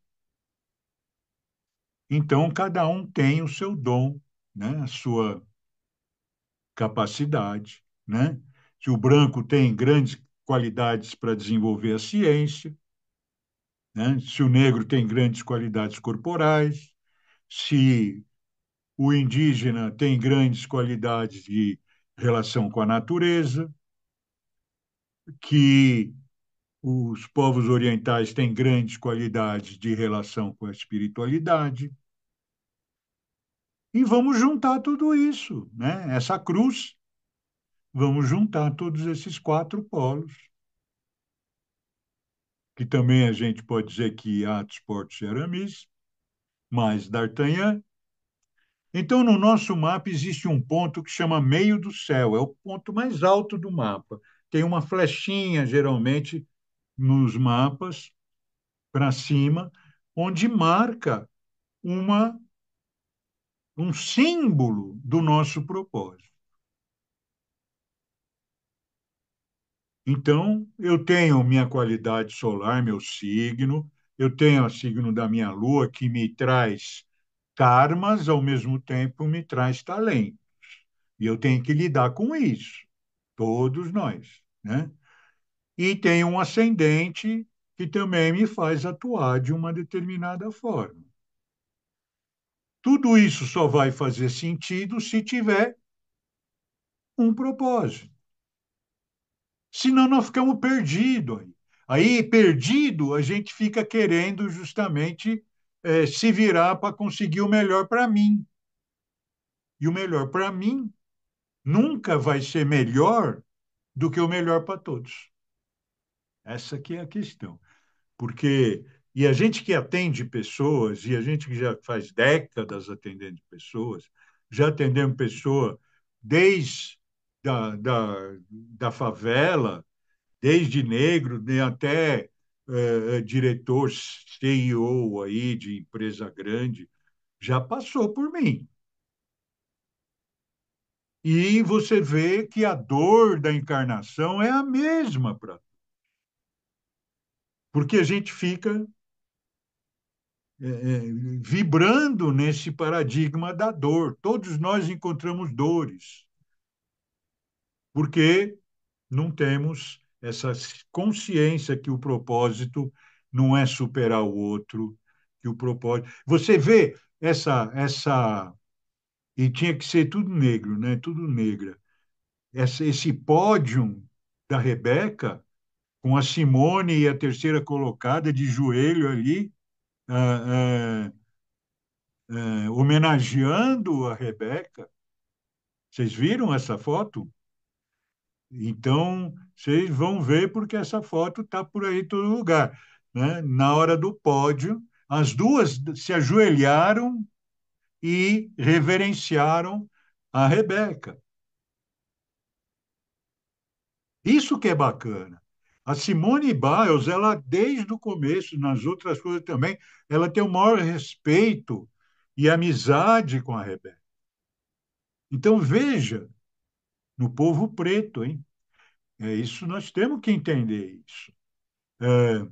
Então cada um tem o seu dom, né? A sua capacidade, né? que o branco tem grandes qualidades para desenvolver a ciência, né? se o negro tem grandes qualidades corporais, se o indígena tem grandes qualidades de relação com a natureza, que os povos orientais têm grandes qualidades de relação com a espiritualidade, e vamos juntar tudo isso, né? essa cruz. Vamos juntar todos esses quatro polos. Que também a gente pode dizer que Atos, Portos e Aramis, mais D'Artagnan. Então, no nosso mapa existe um ponto que chama meio do céu, é o ponto mais alto do mapa. Tem uma flechinha, geralmente, nos mapas, para cima, onde marca uma um símbolo do nosso propósito. Então, eu tenho minha qualidade solar, meu signo, eu tenho o signo da minha lua que me traz karmas, ao mesmo tempo me traz talentos. E eu tenho que lidar com isso, todos nós, né? E tenho um ascendente que também me faz atuar de uma determinada forma. Tudo isso só vai fazer sentido se tiver um propósito. Senão nós ficamos perdidos aí. Aí, perdido, a gente fica querendo justamente é, se virar para conseguir o melhor para mim. E o melhor para mim nunca vai ser melhor do que o melhor para todos. Essa que é a questão. Porque e a gente que atende pessoas, e a gente que já faz décadas atendendo pessoas, já atendemos pessoa desde da, da, da favela, desde negro, né, até é, é diretor CEO aí de empresa grande, já passou por mim. E você vê que a dor da encarnação é a mesma para Porque a gente fica é, é, vibrando nesse paradigma da dor. Todos nós encontramos dores, porque não temos essa consciência que o propósito não é superar o outro, que o propósito. Você vê essa essa e tinha que ser tudo negro, né? Tudo negra. Essa, esse pódio da Rebeca com a Simone e a terceira colocada de joelho ali, é, é, homenageando a Rebeca. Vocês viram essa foto? Então, vocês vão ver porque essa foto está por aí em todo lugar. Né? Na hora do pódio, as duas se ajoelharam e reverenciaram a Rebeca. Isso que é bacana. A Simone Biles, ela desde o começo, nas outras coisas também, ela tem o maior respeito e amizade com a Rebeca. Então veja, no povo preto, hein? É isso, nós temos que entender isso. É,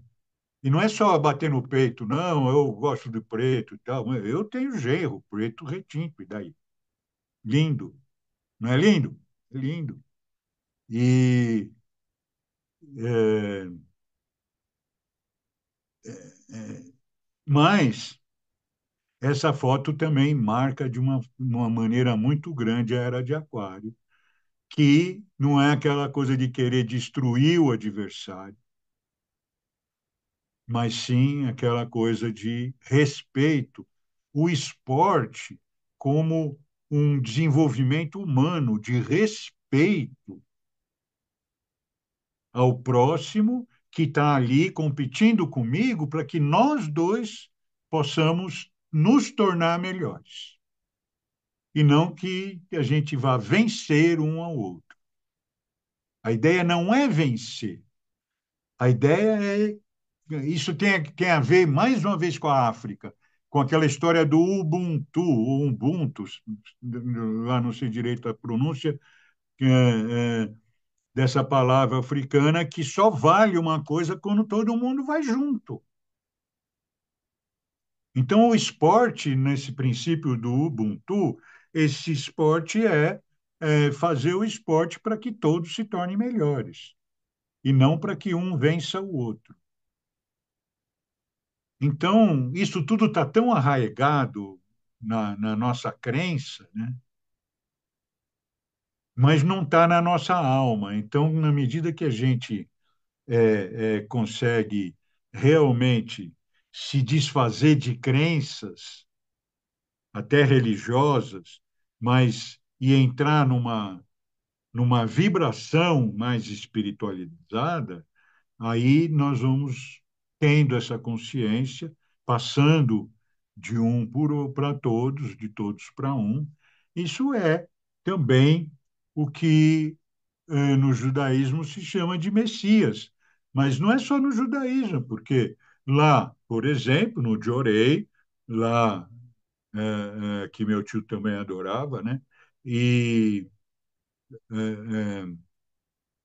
e não é só bater no peito, não, eu gosto de preto e tal. Eu tenho genro, preto retinto, e daí? Lindo. Não é lindo? É lindo. E é, é, mas essa foto também marca de uma, uma maneira muito grande a era de Aquário, que não é aquela coisa de querer destruir o adversário, mas sim aquela coisa de respeito, o esporte como um desenvolvimento humano de respeito ao próximo que está ali competindo comigo para que nós dois possamos nos tornar melhores. E não que a gente vá vencer um ao outro. A ideia não é vencer. A ideia é. Isso tem, tem a ver, mais uma vez, com a África, com aquela história do Ubuntu, Ubuntu, lá não sei direito a pronúncia, é, é dessa palavra africana que só vale uma coisa quando todo mundo vai junto. Então, o esporte, nesse princípio do Ubuntu, esse esporte é, é fazer o esporte para que todos se tornem melhores e não para que um vença o outro. Então, isso tudo está tão arraigado na, na nossa crença, né? mas não está na nossa alma. Então, na medida que a gente é, é, consegue realmente se desfazer de crenças, até religiosas, mas e entrar numa, numa vibração mais espiritualizada, aí nós vamos tendo essa consciência, passando de um para todos, de todos para um. Isso é também o que eh, no judaísmo se chama de Messias. Mas não é só no judaísmo, porque lá, por exemplo, no Jorei, lá é, é, que meu tio também adorava, né? E, é,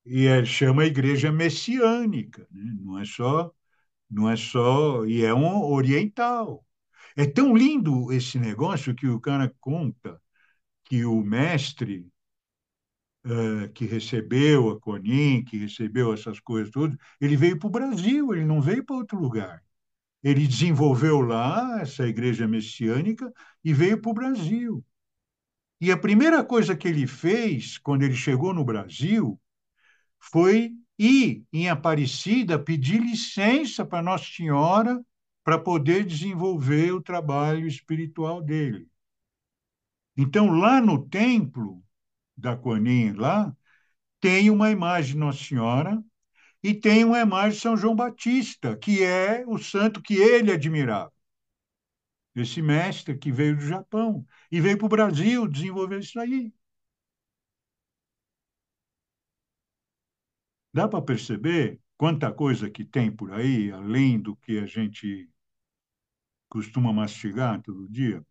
e ele chama a igreja messiânica, né? não é só, não é só, e é um oriental. É tão lindo esse negócio que o cara conta que o mestre eh, que recebeu a Conin, que recebeu essas coisas tudo, ele veio para o Brasil, ele não veio para outro lugar. Ele desenvolveu lá essa igreja messiânica e veio para o Brasil. E a primeira coisa que ele fez quando ele chegou no Brasil foi ir em Aparecida pedir licença para Nossa Senhora para poder desenvolver o trabalho espiritual dele. Então, lá no templo, da Conin lá, tem uma imagem de Nossa Senhora e tem uma imagem de São João Batista, que é o santo que ele admirava. Esse mestre que veio do Japão e veio para o Brasil desenvolver isso aí. Dá para perceber quanta coisa que tem por aí, além do que a gente costuma mastigar todo dia?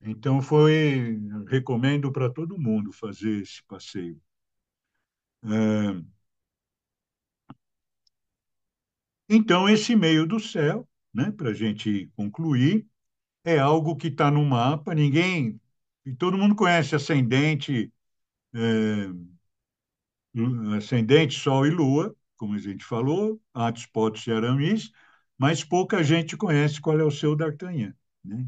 Então foi recomendo para todo mundo fazer esse passeio. É... Então esse meio do céu, né, para a gente concluir, é algo que está no mapa. Ninguém, e todo mundo conhece ascendente, é... ascendente Sol e Lua, como a gente falou, Atos, Potes e Aramis, mas pouca gente conhece qual é o seu D'Artagnan. Né?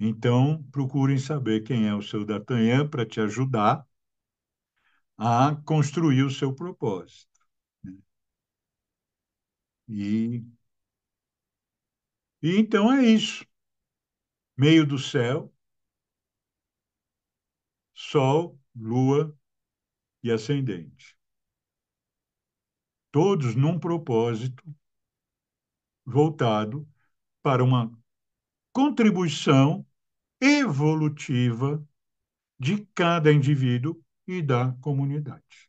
Então, procurem saber quem é o seu D'Artagnan para te ajudar a construir o seu propósito. Né? E, e então é isso. Meio do céu, Sol, Lua e Ascendente. Todos num propósito voltado para uma contribuição evolutiva de cada indivíduo e da comunidade.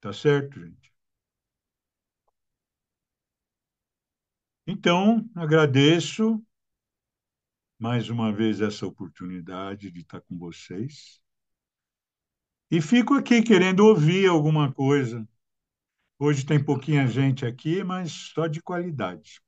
Tá certo, gente? Então, agradeço mais uma vez essa oportunidade de estar com vocês. E fico aqui querendo ouvir alguma coisa. Hoje tem pouquinha gente aqui, mas só de qualidade.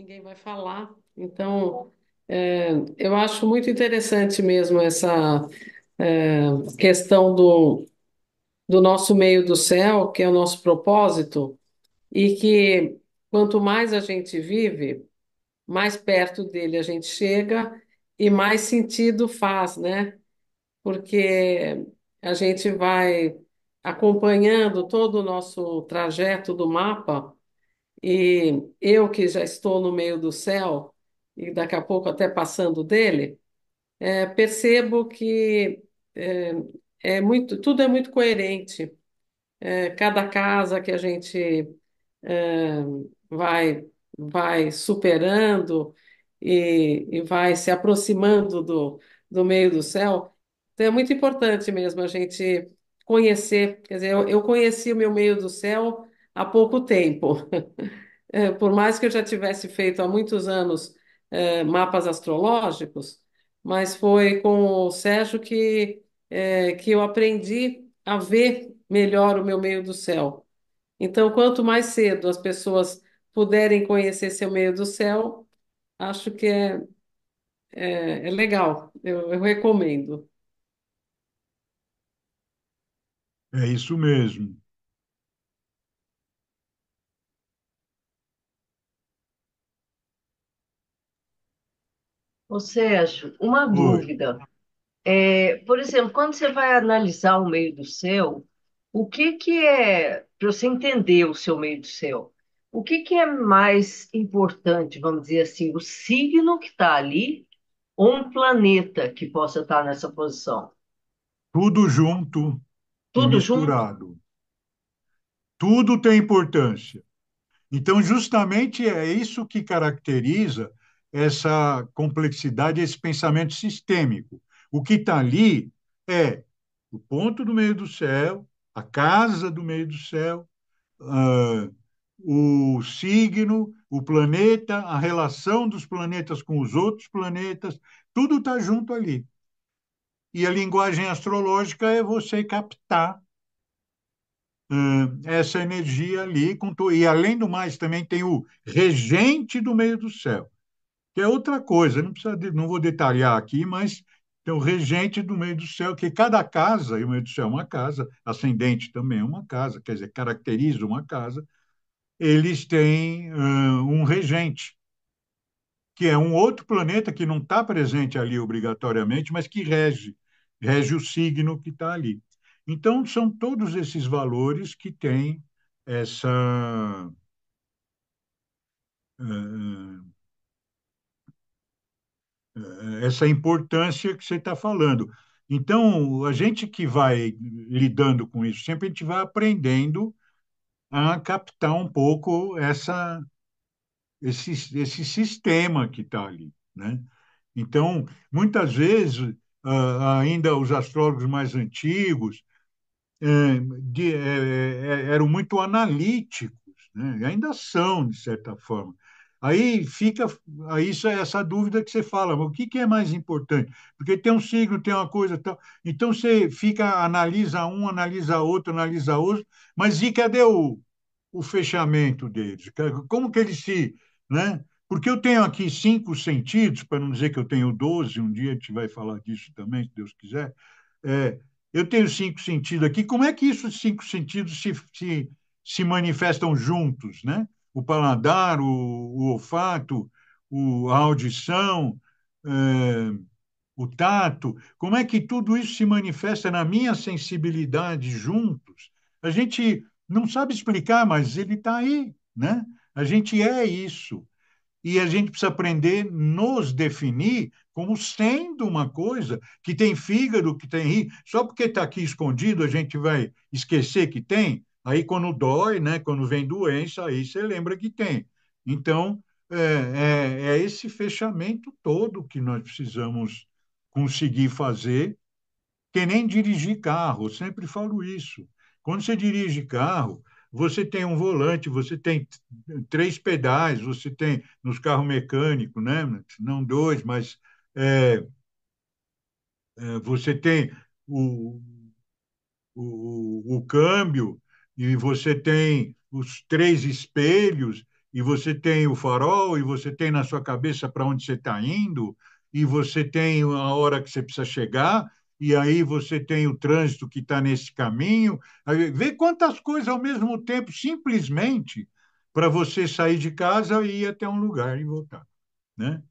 ninguém vai falar. Então, é, eu acho muito interessante mesmo essa é, questão do, do nosso meio do céu, que é o nosso propósito, e que quanto mais a gente vive, mais perto dele a gente chega e mais sentido faz, né? Porque a gente vai acompanhando todo o nosso trajeto do mapa e eu que já estou no meio do céu, e daqui a pouco até passando dele, é, percebo que é, é, muito, tudo é muito coerente. É, cada casa que a gente é, vai, vai superando e, e vai se aproximando do, do meio do céu, então é muito importante mesmo a gente conhecer. Quer dizer, eu, eu conheci o meu meio do céu há pouco tempo. [laughs] Eh, por mais que eu já tivesse feito há muitos anos eh, mapas astrológicos, mas foi com o Sérgio que, eh, que eu aprendi a ver melhor o meu meio do céu. Então, quanto mais cedo as pessoas puderem conhecer seu meio do céu, acho que é, é, é legal, eu, eu recomendo. É isso mesmo. Ô Sérgio, uma Oi. dúvida. É, por exemplo, quando você vai analisar o meio do céu, o que que é, para você entender o seu meio do céu, o que que é mais importante, vamos dizer assim, o signo que está ali ou um planeta que possa estar tá nessa posição? Tudo junto e Tudo junto? misturado. Tudo tem importância. Então, justamente é isso que caracteriza essa complexidade, esse pensamento sistêmico. O que está ali é o ponto do meio do céu, a casa do meio do céu, uh, o signo, o planeta, a relação dos planetas com os outros planetas, tudo está junto ali. E a linguagem astrológica é você captar uh, essa energia ali. Com tu... E, além do mais, também tem o regente do meio do céu que é outra coisa, não, precisa de, não vou detalhar aqui, mas tem o regente do meio do céu, que cada casa, e o meio do céu é uma casa, ascendente também é uma casa, quer dizer, caracteriza uma casa, eles têm uh, um regente, que é um outro planeta que não está presente ali obrigatoriamente, mas que rege, rege o signo que está ali. Então, são todos esses valores que têm essa. Uh, eh, essa importância que você está falando. Então, a gente que vai lidando com isso, sempre a gente vai aprendendo a captar um pouco essa, esse, esse sistema que está ali. Né? Então, muitas vezes, ainda os astrólogos mais antigos eh, eh, eram muito analíticos, né? ainda são, de certa forma. Aí fica aí é essa dúvida que você fala, o que, que é mais importante? Porque tem um signo, tem uma coisa. Tal, então você fica, analisa um, analisa outro, analisa outro, mas e cadê o, o fechamento deles? Como que eles se. Né? Porque eu tenho aqui cinco sentidos, para não dizer que eu tenho doze, um dia a gente vai falar disso também, se Deus quiser. É, eu tenho cinco sentidos aqui. Como é que esses cinco sentidos se, se, se manifestam juntos, né? o paladar, o, o olfato, o, a audição, é, o tato, como é que tudo isso se manifesta na minha sensibilidade juntos? A gente não sabe explicar, mas ele está aí, né? A gente é isso. E a gente precisa aprender nos definir como sendo uma coisa que tem fígado, que tem rim. Só porque está aqui escondido, a gente vai esquecer que tem? Aí, quando dói, né, quando vem doença, aí você lembra que tem. Então, é, é, é esse fechamento todo que nós precisamos conseguir fazer, que nem dirigir carro, eu sempre falo isso. Quando você dirige carro, você tem um volante, você tem três pedais, você tem nos carros mecânicos, né? não dois, mas é, é, você tem o, o, o câmbio, e você tem os três espelhos, e você tem o farol, e você tem na sua cabeça para onde você está indo, e você tem a hora que você precisa chegar, e aí você tem o trânsito que está nesse caminho. Vê quantas coisas ao mesmo tempo, simplesmente, para você sair de casa e ir até um lugar e voltar. Né?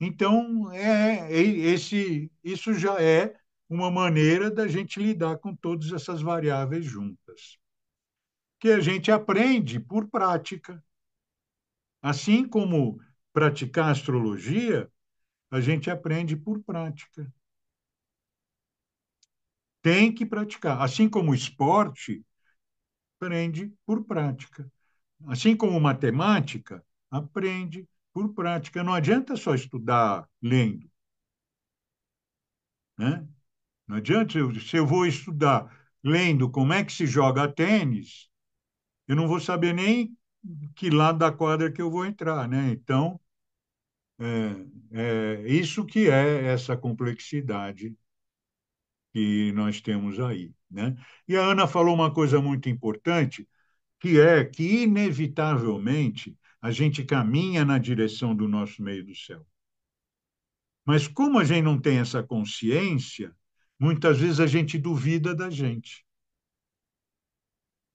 Então, é, é, esse, isso já é uma maneira da gente lidar com todas essas variáveis juntas que a gente aprende por prática. Assim como praticar astrologia, a gente aprende por prática. Tem que praticar. Assim como esporte, aprende por prática. Assim como matemática, aprende por prática. Não adianta só estudar lendo. Né? Não adianta, se eu vou estudar lendo como é que se joga tênis, eu não vou saber nem que lado da quadra que eu vou entrar, né? Então, é, é isso que é essa complexidade que nós temos aí, né? E a Ana falou uma coisa muito importante, que é que inevitavelmente a gente caminha na direção do nosso meio do céu. Mas como a gente não tem essa consciência, muitas vezes a gente duvida da gente.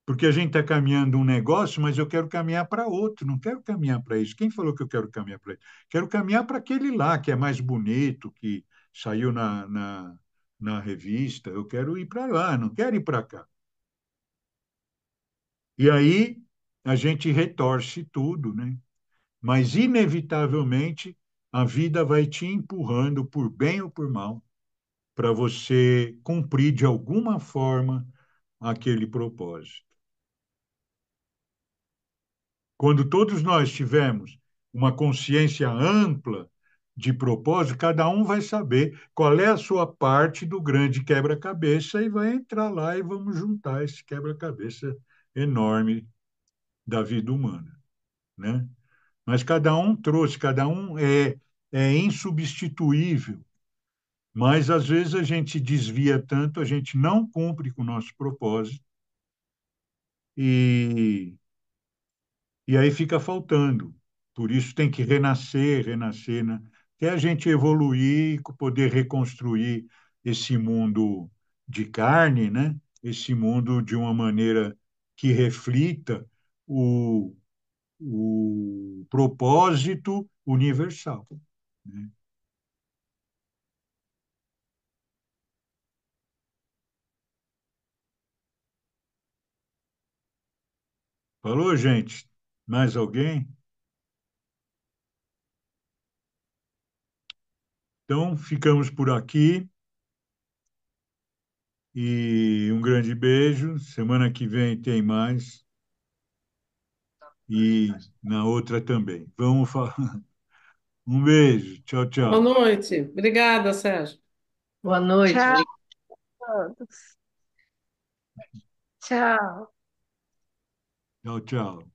Porque a gente está caminhando um negócio, mas eu quero caminhar para outro, não quero caminhar para isso. Quem falou que eu quero caminhar para isso? Quero caminhar para aquele lá que é mais bonito, que saiu na, na, na revista. Eu quero ir para lá, não quero ir para cá. E aí a gente retorce tudo, né? Mas, inevitavelmente, a vida vai te empurrando, por bem ou por mal, para você cumprir de alguma forma aquele propósito. Quando todos nós tivermos uma consciência ampla de propósito, cada um vai saber qual é a sua parte do grande quebra-cabeça e vai entrar lá e vamos juntar esse quebra-cabeça enorme da vida humana, né? Mas cada um trouxe, cada um é é insubstituível. Mas às vezes a gente desvia tanto, a gente não cumpre com o nosso propósito e e aí fica faltando. Por isso tem que renascer, renascer, né? Até a gente evoluir, poder reconstruir esse mundo de carne, né? Esse mundo de uma maneira que reflita o, o propósito universal. Né? Falou, gente. Mais alguém? Então, ficamos por aqui. E um grande beijo. Semana que vem tem mais. E na outra também. Vamos falar. [laughs] Um beijo. Tchau, tchau. Boa noite. Obrigada, Sérgio. Boa noite. Tchau. Tchau. Tchau, tchau.